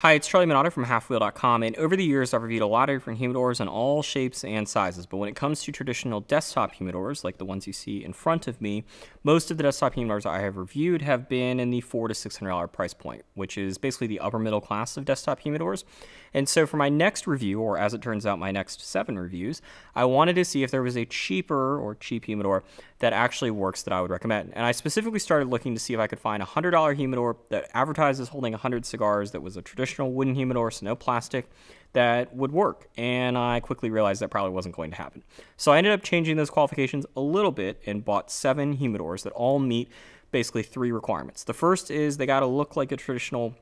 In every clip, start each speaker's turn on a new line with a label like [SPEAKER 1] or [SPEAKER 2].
[SPEAKER 1] Hi, it's Charlie Minato from HalfWheel.com, and over the years I've reviewed a lot of different humidors in all shapes and sizes, but when it comes to traditional desktop humidors, like the ones you see in front of me, most of the desktop humidors I have reviewed have been in the four to $600 price point, which is basically the upper middle class of desktop humidors. And so for my next review, or as it turns out, my next seven reviews, I wanted to see if there was a cheaper or cheap humidor that actually works that I would recommend. And I specifically started looking to see if I could find a $100 humidor that advertises holding 100 cigars that was a traditional wooden humidor, so no plastic, that would work. And I quickly realized that probably wasn't going to happen. So I ended up changing those qualifications a little bit and bought seven humidors that all meet basically three requirements. The first is they got to look like a traditional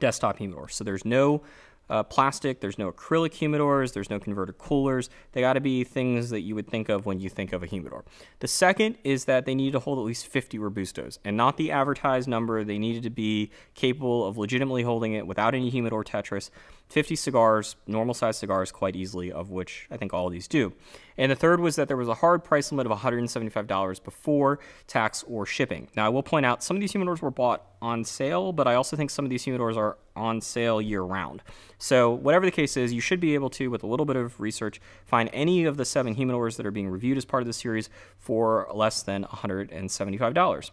[SPEAKER 1] desktop humidor. So there's no uh, plastic. There's no acrylic humidors. There's no converted coolers. They got to be things that you would think of when you think of a humidor. The second is that they need to hold at least 50 Robustos and not the advertised number. They needed to be capable of legitimately holding it without any humidor Tetris. 50 cigars, normal size cigars, quite easily, of which I think all of these do. And the third was that there was a hard price limit of $175 before tax or shipping. Now, I will point out some of these humidors were bought on sale, but I also think some of these humidors are on sale year round. So, whatever the case is, you should be able to, with a little bit of research, find any of the seven humidors that are being reviewed as part of the series for less than $175.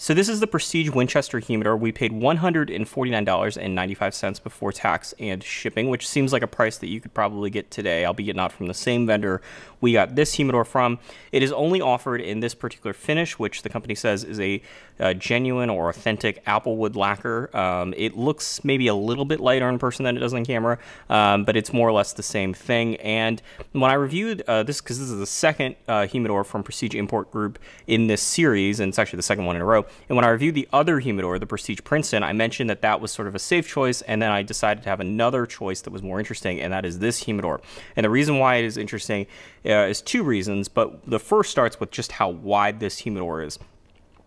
[SPEAKER 1] So this is the Prestige Winchester humidor. We paid $149.95 before tax and shipping, which seems like a price that you could probably get today, albeit not from the same vendor we got this humidor from. It is only offered in this particular finish, which the company says is a, a uh, genuine or authentic applewood lacquer. Um, it looks maybe a little bit lighter in person than it does on camera, um, but it's more or less the same thing. And when I reviewed uh, this, because this is the second uh, humidor from Prestige Import Group in this series, and it's actually the second one in a row. And when I reviewed the other humidor, the Prestige Princeton, I mentioned that that was sort of a safe choice, and then I decided to have another choice that was more interesting, and that is this humidor. And the reason why it is interesting uh, is two reasons, but the first starts with just how wide this humidor is.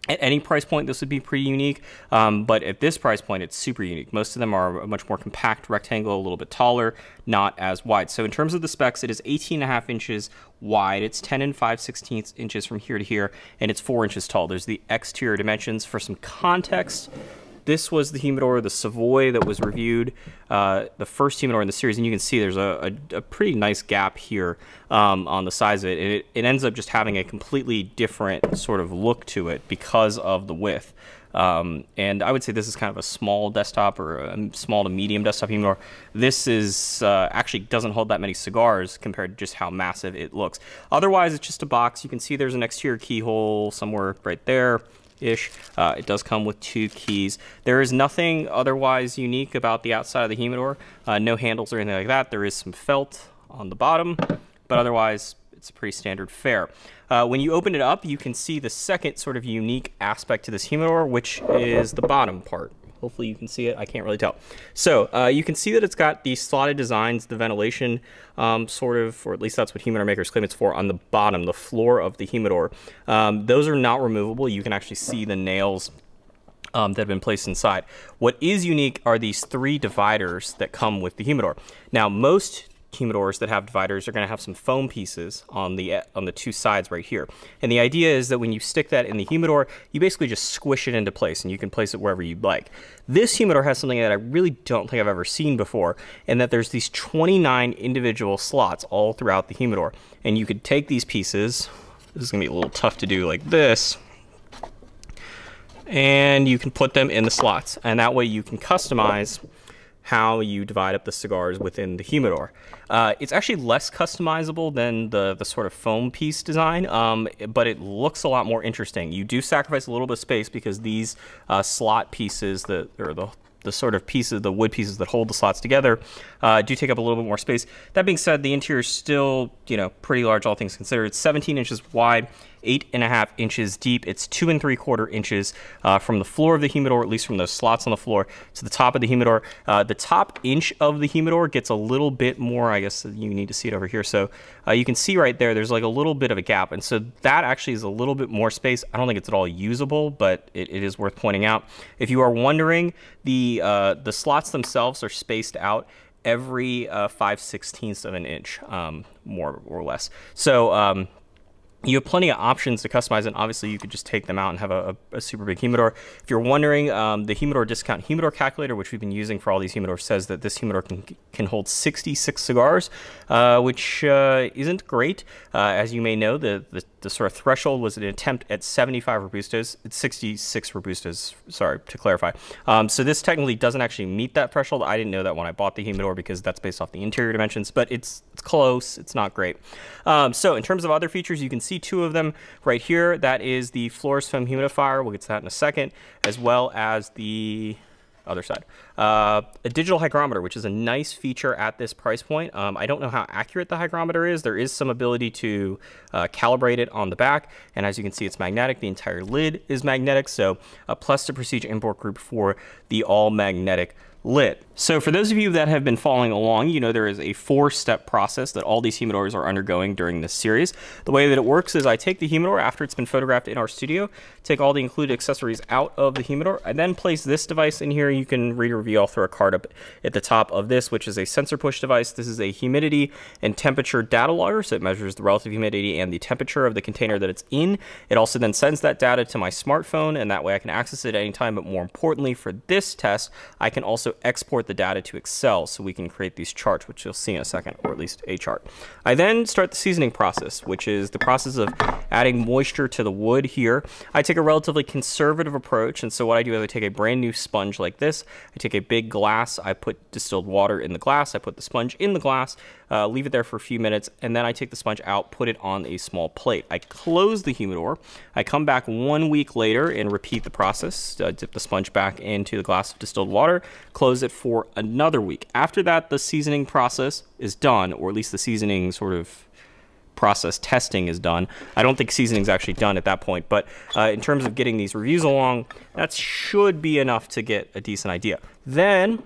[SPEAKER 1] At any price point, this would be pretty unique, um, but at this price point, it's super unique. Most of them are much more compact rectangle, a little bit taller, not as wide. So in terms of the specs, it is 18 and a half inches wide. It's 10 and 5 16 inches from here to here, and it's 4 inches tall. There's the exterior dimensions. For some context, this was the humidor, the Savoy that was reviewed, uh, the first humidor in the series, and you can see there's a, a, a pretty nice gap here um, on the size of it. it. it. ends up just having a completely different sort of look to it because of the width. Um, and I would say this is kind of a small desktop or a small to medium desktop humidor. This is uh, actually doesn't hold that many cigars compared to just how massive it looks. Otherwise, it's just a box. You can see there's an exterior keyhole somewhere right there ish. Uh, it does come with two keys. There is nothing otherwise unique about the outside of the humidor. Uh, no handles or anything like that. There is some felt on the bottom, but otherwise it's a pretty standard fare. Uh, when you open it up, you can see the second sort of unique aspect to this humidor, which is the bottom part. Hopefully you can see it. I can't really tell. So uh, you can see that it's got the slotted designs, the ventilation um, sort of, or at least that's what humidor makers claim it's for, on the bottom, the floor of the humidor. Um, those are not removable. You can actually see the nails um, that have been placed inside. What is unique are these three dividers that come with the humidor. Now, most humidors that have dividers are going to have some foam pieces on the on the two sides right here. And the idea is that when you stick that in the humidor, you basically just squish it into place and you can place it wherever you'd like. This humidor has something that I really don't think I've ever seen before, and that there's these 29 individual slots all throughout the humidor. And you could take these pieces, this is going to be a little tough to do like this, and you can put them in the slots. And that way you can customize how you divide up the cigars within the humidor. Uh, it's actually less customizable than the, the sort of foam piece design, um, but it looks a lot more interesting. You do sacrifice a little bit of space because these uh, slot pieces, that, or the, the sort of pieces, the wood pieces that hold the slots together, uh, do take up a little bit more space. That being said, the interior is still, you know, pretty large, all things considered. It's 17 inches wide eight and a half inches deep. It's two and three quarter inches uh, from the floor of the humidor, at least from those slots on the floor to the top of the humidor. Uh, the top inch of the humidor gets a little bit more, I guess you need to see it over here. So uh, you can see right there, there's like a little bit of a gap. And so that actually is a little bit more space. I don't think it's at all usable, but it, it is worth pointing out. If you are wondering, the, uh, the slots themselves are spaced out every uh, 5 16ths of an inch, um, more or less. So um, you have plenty of options to customize, and obviously you could just take them out and have a, a, a super big humidor. If you're wondering, um, the humidor discount humidor calculator, which we've been using for all these humidors, says that this humidor can, can hold 66 cigars, uh, which uh, isn't great. Uh, as you may know, the, the the sort of threshold was an attempt at 75 robustas. 66 robustas, sorry, to clarify. Um, so this technically doesn't actually meet that threshold. I didn't know that when I bought the humidor because that's based off the interior dimensions, but it's, it's close. It's not great. Um, so in terms of other features, you can see two of them right here. That is the Floris foam humidifier. We'll get to that in a second, as well as the other side. Uh, a digital hygrometer, which is a nice feature at this price point. Um, I don't know how accurate the hygrometer is. There is some ability to uh, calibrate it on the back. And as you can see, it's magnetic. The entire lid is magnetic. So a plus to Prestige import group for the all magnetic lit. So for those of you that have been following along, you know there is a four-step process that all these humidors are undergoing during this series. The way that it works is I take the humidor after it's been photographed in our studio, take all the included accessories out of the humidor, I then place this device in here. You can read or review, I'll throw a card up at the top of this, which is a sensor push device. This is a humidity and temperature data logger, so it measures the relative humidity and the temperature of the container that it's in. It also then sends that data to my smartphone, and that way I can access it anytime, but more importantly for this test, I can also export the data to Excel so we can create these charts, which you'll see in a second, or at least a chart. I then start the seasoning process, which is the process of adding moisture to the wood here. I take a relatively conservative approach, and so what I do is I take a brand new sponge like this. I take a big glass, I put distilled water in the glass, I put the sponge in the glass, uh, leave it there for a few minutes, and then I take the sponge out, put it on a small plate. I close the humidor. I come back one week later and repeat the process. Uh, dip the sponge back into the glass of distilled water, close it for another week. After that, the seasoning process is done, or at least the seasoning sort of process testing is done. I don't think seasoning's actually done at that point, but uh, in terms of getting these reviews along, that should be enough to get a decent idea. Then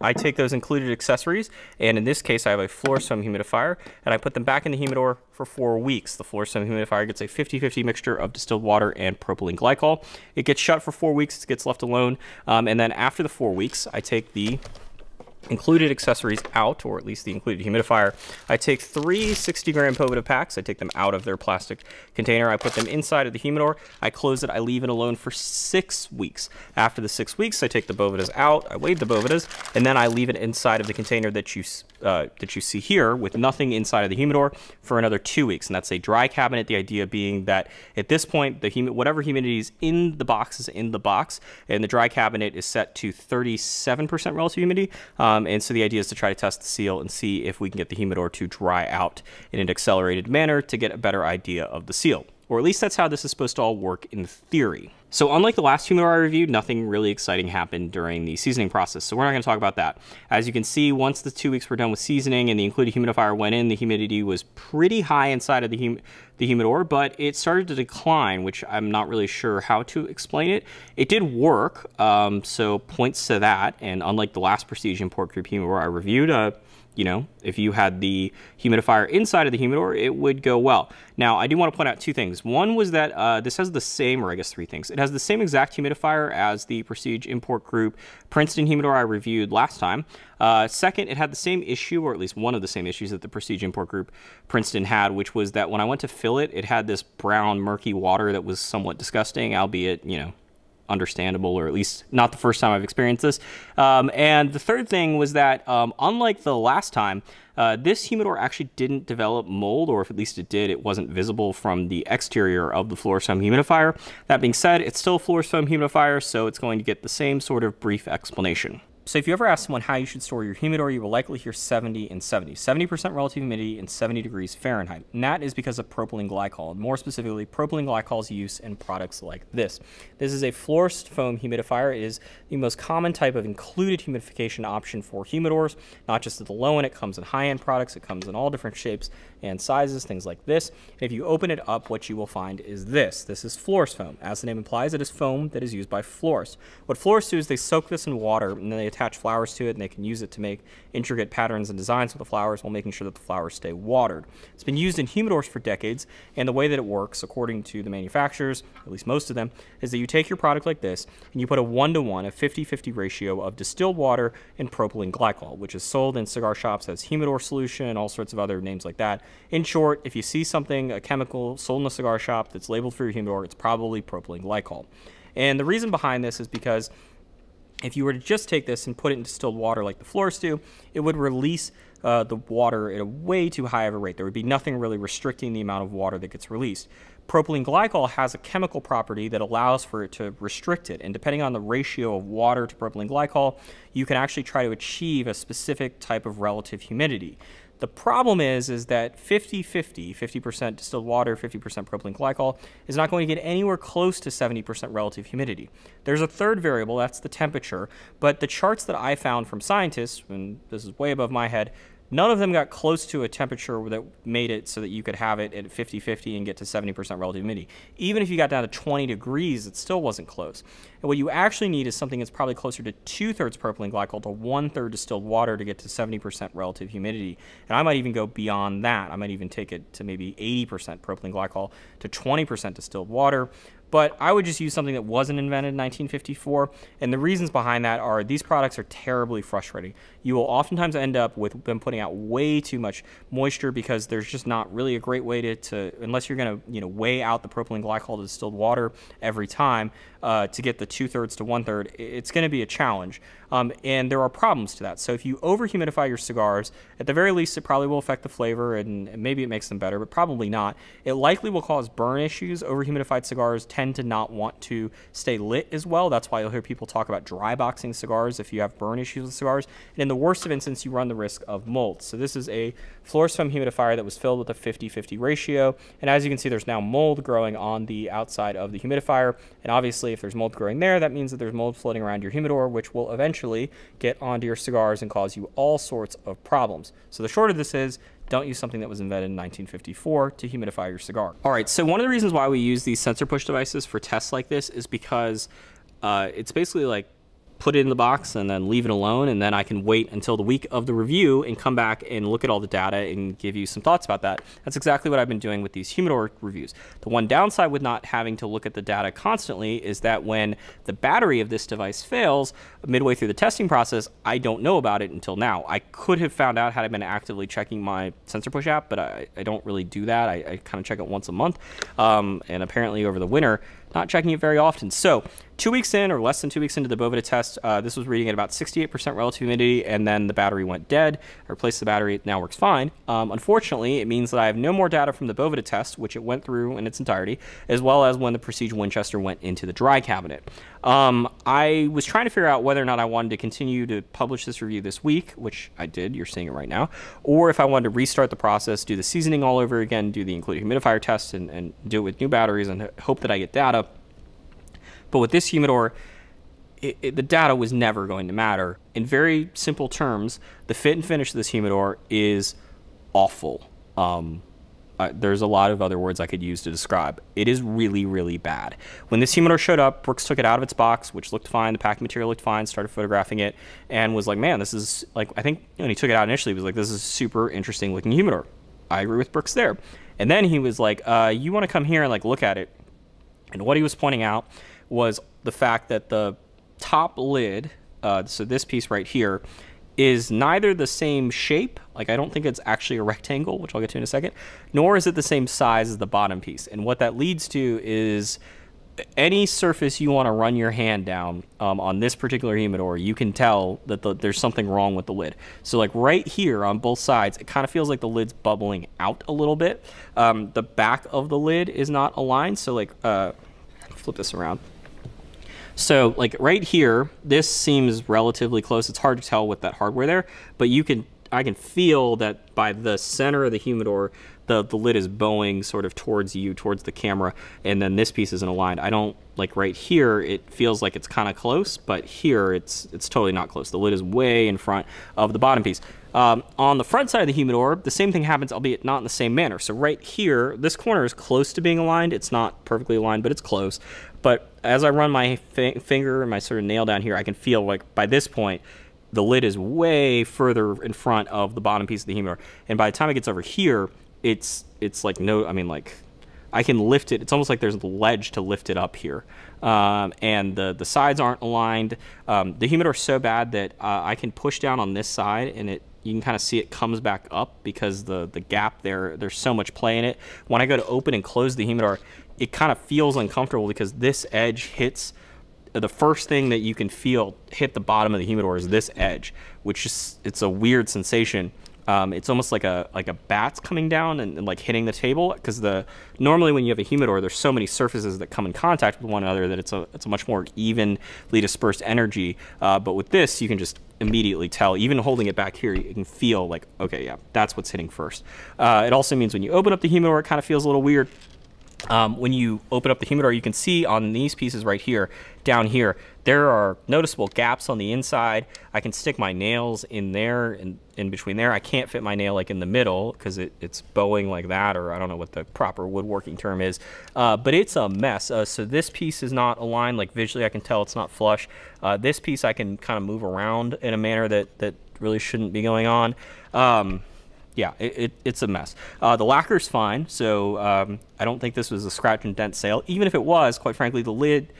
[SPEAKER 1] I take those included accessories, and in this case I have a Florsum humidifier, and I put them back in the humidor for four weeks. The Florsum humidifier gets a 50-50 mixture of distilled water and propylene glycol. It gets shut for four weeks, it gets left alone, um, and then after the four weeks, I take the included accessories out, or at least the included humidifier. I take three 60 gram Poveda packs. I take them out of their plastic container. I put them inside of the humidor. I close it. I leave it alone for six weeks. After the six weeks, I take the Bovedas out. I weigh the Bovedas, and then I leave it inside of the container that you uh, that you see here with nothing inside of the humidor for another two weeks. And that's a dry cabinet. The idea being that at this point, the humi whatever humidity is in the box is in the box. And the dry cabinet is set to 37% relative humidity. Um, and so the idea is to try to test the seal and see if we can get the humidor to dry out in an accelerated manner to get a better idea of the seal. Or at least that's how this is supposed to all work in theory. So unlike the last humidor I reviewed, nothing really exciting happened during the seasoning process. So we're not gonna talk about that. As you can see, once the two weeks were done with seasoning and the included humidifier went in, the humidity was pretty high inside of the, hum the humidor, but it started to decline, which I'm not really sure how to explain it. It did work, um, so points to that. And unlike the last Prestige import group humidor I reviewed, uh, you know, if you had the humidifier inside of the humidor, it would go well. Now, I do want to point out two things. One was that uh, this has the same, or I guess three things. It has the same exact humidifier as the Prestige Import Group Princeton humidor I reviewed last time. Uh, second, it had the same issue, or at least one of the same issues that the Prestige Import Group Princeton had, which was that when I went to fill it, it had this brown, murky water that was somewhat disgusting, albeit, you know, understandable, or at least not the first time I've experienced this. Um, and the third thing was that um, unlike the last time, uh, this humidor actually didn't develop mold, or if at least it did, it wasn't visible from the exterior of the floor foam humidifier. That being said, it's still a floor foam humidifier, so it's going to get the same sort of brief explanation so if you ever ask someone how you should store your humidor, you will likely hear 70 and 70. 70% relative humidity and 70 degrees Fahrenheit. And that is because of propylene glycol, and more specifically propylene glycol's use in products like this. This is a fluorist foam humidifier. It is the most common type of included humidification option for humidors, not just at the low end, it comes in high-end products, it comes in all different shapes and sizes, things like this. And if you open it up, what you will find is this. This is fluorist foam. As the name implies, it is foam that is used by florists. What florists do is they soak this in water and then they attach flowers to it and they can use it to make intricate patterns and designs with the flowers while making sure that the flowers stay watered. It's been used in humidors for decades and the way that it works, according to the manufacturers, at least most of them, is that you take your product like this and you put a 1 to 1, a 50-50 ratio of distilled water and propylene glycol, which is sold in cigar shops as humidor solution and all sorts of other names like that. In short, if you see something, a chemical sold in a cigar shop that's labeled for your humidor, it's probably propylene glycol. And the reason behind this is because if you were to just take this and put it in distilled water like the floors do, it would release uh, the water at a way too high of a rate. There would be nothing really restricting the amount of water that gets released. Propylene glycol has a chemical property that allows for it to restrict it. And depending on the ratio of water to propylene glycol, you can actually try to achieve a specific type of relative humidity. The problem is, is that 50-50, 50% distilled water, 50% propylene glycol, is not going to get anywhere close to 70% relative humidity. There's a third variable, that's the temperature, but the charts that I found from scientists, and this is way above my head, None of them got close to a temperature that made it so that you could have it at 50 50 and get to 70% relative humidity. Even if you got down to 20 degrees, it still wasn't close. And what you actually need is something that's probably closer to two thirds propylene glycol to one third distilled water to get to 70% relative humidity. And I might even go beyond that. I might even take it to maybe 80% propylene glycol to 20% distilled water but I would just use something that wasn't invented in 1954. And the reasons behind that are these products are terribly frustrating. You will oftentimes end up with them putting out way too much moisture because there's just not really a great way to, to unless you're going to you know weigh out the propylene glycol to distilled water every time uh, to get the two thirds to one third. It's going to be a challenge, um, and there are problems to that. So if you over humidify your cigars, at the very least, it probably will affect the flavor and maybe it makes them better, but probably not. It likely will cause burn issues. Over humidified cigars tend to not want to stay lit as well. That's why you'll hear people talk about dry boxing cigars if you have burn issues with cigars. And in the worst of instances, you run the risk of mold. So this is a fluorescent humidifier that was filled with a 50-50 ratio. And as you can see, there's now mold growing on the outside of the humidifier. And obviously, if there's mold growing there, that means that there's mold floating around your humidor, which will eventually get onto your cigars and cause you all sorts of problems. So the short of this is don't use something that was invented in 1954 to humidify your cigar. All right, so one of the reasons why we use these sensor push devices for tests like this is because uh, it's basically like put it in the box and then leave it alone. And then I can wait until the week of the review and come back and look at all the data and give you some thoughts about that. That's exactly what I've been doing with these humidor reviews. The one downside with not having to look at the data constantly is that when the battery of this device fails midway through the testing process, I don't know about it until now. I could have found out had I been actively checking my sensor push app, but I, I don't really do that. I, I kind of check it once a month. Um, and apparently over the winter, not checking it very often. So two weeks in or less than two weeks into the Bovita test, uh, this was reading at about 68% relative humidity and then the battery went dead. I replaced the battery, it now works fine. Um, unfortunately, it means that I have no more data from the Bovita test, which it went through in its entirety, as well as when the Prestige Winchester went into the dry cabinet. Um, I was trying to figure out whether or not I wanted to continue to publish this review this week, which I did, you're seeing it right now, or if I wanted to restart the process, do the seasoning all over again, do the included humidifier test and, and do it with new batteries and hope that I get data. But with this humidor, it, it, the data was never going to matter. In very simple terms, the fit and finish of this humidor is awful. Um, uh, there's a lot of other words I could use to describe. It is really, really bad. When this humidor showed up, Brooks took it out of its box, which looked fine. The packing material looked fine. Started photographing it and was like, "Man, this is like." I think when he took it out initially, he was like, "This is super interesting looking humidor." I agree with Brooks there. And then he was like, uh, "You want to come here and like look at it?" And what he was pointing out was the fact that the top lid, uh, so this piece right here, is neither the same shape, like I don't think it's actually a rectangle, which I'll get to in a second, nor is it the same size as the bottom piece. And what that leads to is any surface you want to run your hand down um, on this particular humidor, you can tell that the, there's something wrong with the lid. So like right here on both sides, it kind of feels like the lid's bubbling out a little bit. Um, the back of the lid is not aligned. So like, uh, flip this around. So like right here, this seems relatively close. It's hard to tell with that hardware there, but you can I can feel that by the center of the humidor, the, the lid is bowing sort of towards you, towards the camera, and then this piece isn't aligned. I don't, like right here, it feels like it's kind of close, but here it's, it's totally not close. The lid is way in front of the bottom piece. Um, on the front side of the humidor, the same thing happens, albeit not in the same manner. So right here, this corner is close to being aligned. It's not perfectly aligned, but it's close. But as I run my finger and my sort of nail down here, I can feel like by this point, the lid is way further in front of the bottom piece of the humidor. And by the time it gets over here, it's it's like no, I mean like I can lift it. It's almost like there's a ledge to lift it up here. Um, and the, the sides aren't aligned. Um, the is so bad that uh, I can push down on this side and it you can kind of see it comes back up because the, the gap there, there's so much play in it. When I go to open and close the humidor, it kind of feels uncomfortable because this edge hits, uh, the first thing that you can feel hit the bottom of the humidor is this edge, which is, it's a weird sensation. Um, it's almost like a like a bat's coming down and, and like hitting the table because the normally when you have a humidor, there's so many surfaces that come in contact with one another that it's a it's a much more evenly dispersed energy. Uh, but with this, you can just immediately tell. Even holding it back here, you can feel like okay, yeah, that's what's hitting first. Uh, it also means when you open up the humidor, it kind of feels a little weird. Um, when you open up the humidor, you can see on these pieces right here, down here, there are noticeable gaps on the inside. I can stick my nails in there and in, between there. I can't fit my nail like in the middle because it, it's bowing like that, or I don't know what the proper woodworking term is, uh, but it's a mess. Uh, so this piece is not aligned, like visually I can tell it's not flush. Uh, this piece I can kind of move around in a manner that, that really shouldn't be going on. Um, yeah, it, it, it's a mess. Uh, the lacquer's fine, so um, I don't think this was a scratch and dent sale. Even if it was, quite frankly, the lid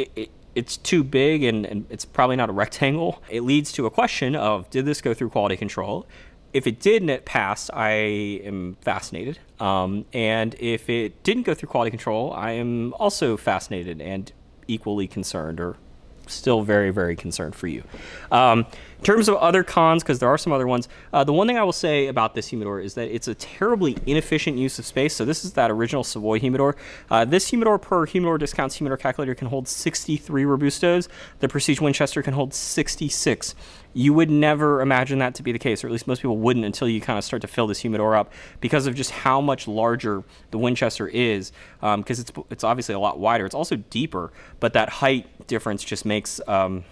[SPEAKER 1] it, it, it's too big and, and it's probably not a rectangle. It leads to a question of, did this go through quality control? if it did and it passed, I am fascinated. Um, and if it didn't go through quality control, I am also fascinated and equally concerned or still very, very concerned for you. Um, in terms of other cons, because there are some other ones, uh, the one thing I will say about this humidor is that it's a terribly inefficient use of space. So this is that original Savoy humidor. Uh, this humidor per humidor discounts humidor calculator can hold 63 Robustos. The Prestige Winchester can hold 66. You would never imagine that to be the case, or at least most people wouldn't until you kind of start to fill this humidor up because of just how much larger the Winchester is, because um, it's, it's obviously a lot wider. It's also deeper, but that height difference just makes. Um,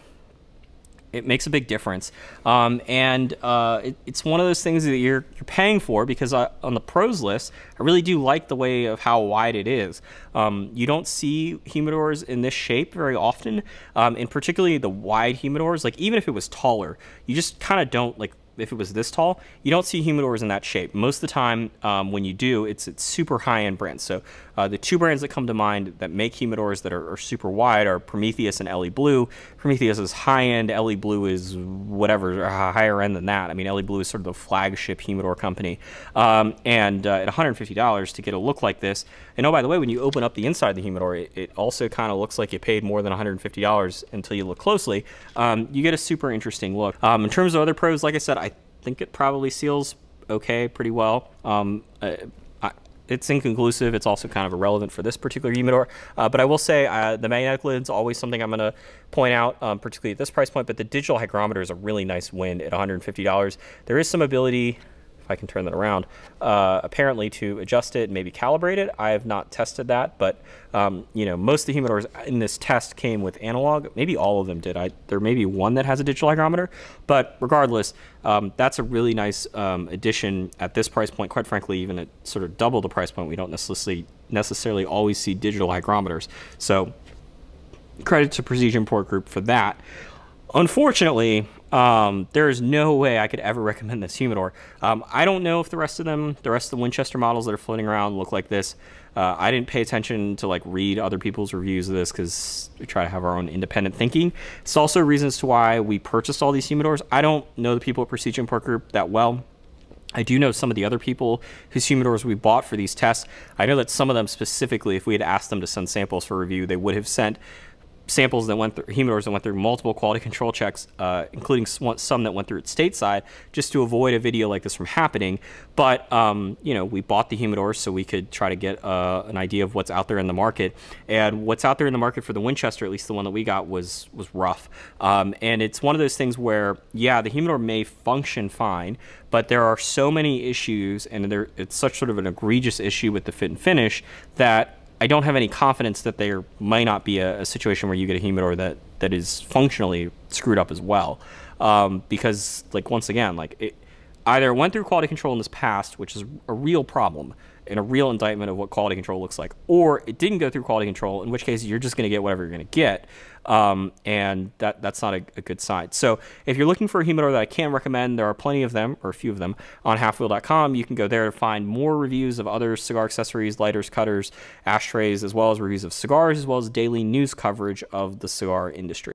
[SPEAKER 1] it makes a big difference. Um, and uh, it, it's one of those things that you're, you're paying for because I, on the pros list, I really do like the way of how wide it is. Um, you don't see humidors in this shape very often, um, and particularly the wide humidors, like even if it was taller, you just kind of don't like if it was this tall, you don't see humidors in that shape. Most of the time, um, when you do, it's it's super high end brands. So uh, the two brands that come to mind that make humidors that are, are super wide are Prometheus and Ellie Blue. Prometheus is high end, Ellie Blue is whatever, uh, higher end than that. I mean, Ellie Blue is sort of the flagship humidor company. Um, and uh, at $150 to get a look like this. And oh, by the way, when you open up the inside of the humidor, it, it also kind of looks like you paid more than $150 until you look closely. Um, you get a super interesting look. Um, in terms of other pros, like I said, I think it probably seals okay pretty well. Um, uh, it's inconclusive. It's also kind of irrelevant for this particular humidor. Uh, but I will say uh, the magnetic lid's always something I'm going to point out, um, particularly at this price point. But the digital hygrometer is a really nice win at $150. There is some ability I can turn that around, uh, apparently to adjust it and maybe calibrate it. I have not tested that, but um, you know, most of the humidors in this test came with analog. Maybe all of them did. I, there may be one that has a digital hygrometer, but regardless, um, that's a really nice um, addition at this price point. Quite frankly, even at sort of double the price point, we don't necessarily necessarily always see digital hygrometers. So credit to Precision Port Group for that. Unfortunately, um, there is no way I could ever recommend this humidor. Um, I don't know if the rest of them, the rest of the Winchester models that are floating around look like this. Uh, I didn't pay attention to like read other people's reviews of this because we try to have our own independent thinking. It's also reasons to why we purchased all these humidors. I don't know the people at Prestige Import Group that well. I do know some of the other people whose humidors we bought for these tests. I know that some of them specifically, if we had asked them to send samples for review, they would have sent samples that went through humidors that went through multiple quality control checks, uh, including some that went through it stateside, just to avoid a video like this from happening. But um, you know, we bought the humidors so we could try to get uh, an idea of what's out there in the market. And what's out there in the market for the Winchester, at least the one that we got, was was rough. Um, and it's one of those things where, yeah, the humidor may function fine, but there are so many issues, and there, it's such sort of an egregious issue with the fit and finish that I don't have any confidence that there might not be a, a, situation where you get a humidor that that is functionally screwed up as well, um, because like once again, like it either went through quality control in this past, which is a real problem and a real indictment of what quality control looks like, or it didn't go through quality control, in which case you're just going to get whatever you're going to get um, and that that's not a, a, good sign. So if you're looking for a humidor that I can recommend, there are plenty of them or a few of them on halfwheel.com. You can go there to find more reviews of other cigar accessories, lighters, cutters, ashtrays, as well as reviews of cigars, as well as daily news coverage of the cigar industry.